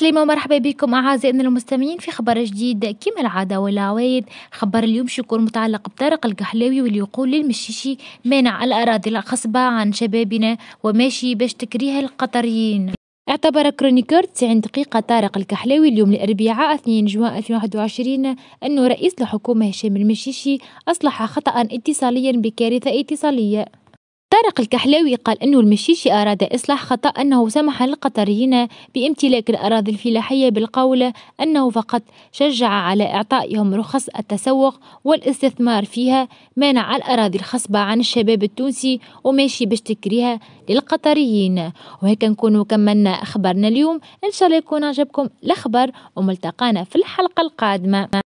السلامة ومرحبا بكم أعزائنا المستمعين في خبر جديد كما العادة والعوايد خبر اليوم شكون متعلق بطارق القحلاوي واللي يقول للمشيشي مانع الأراضي الخصبة عن شبابنا وماشي باش تكريها القطريين اعتبر كرونيكر 90 دقيقة طارق الكحلاوي اليوم الأربعاء 2 جوان 2021 أن رئيس الحكومة هشام المشيشي أصلح خطأ اتصاليا بكارثة اتصالية طارق الكحلاوي قال أنه المشيشي أراد إصلاح خطأ أنه سمح للقطريين بامتلاك الأراضي الفلاحية بالقول أنه فقط شجع على إعطائهم رخص التسوق والاستثمار فيها منع الأراضي الخصبة عن الشباب التونسي وماشي باش تكريها للقطريين وهيك نكون كملنا أخبارنا اليوم إن شاء الله يكون عجبكم الأخبار وملتقانا في الحلقة القادمة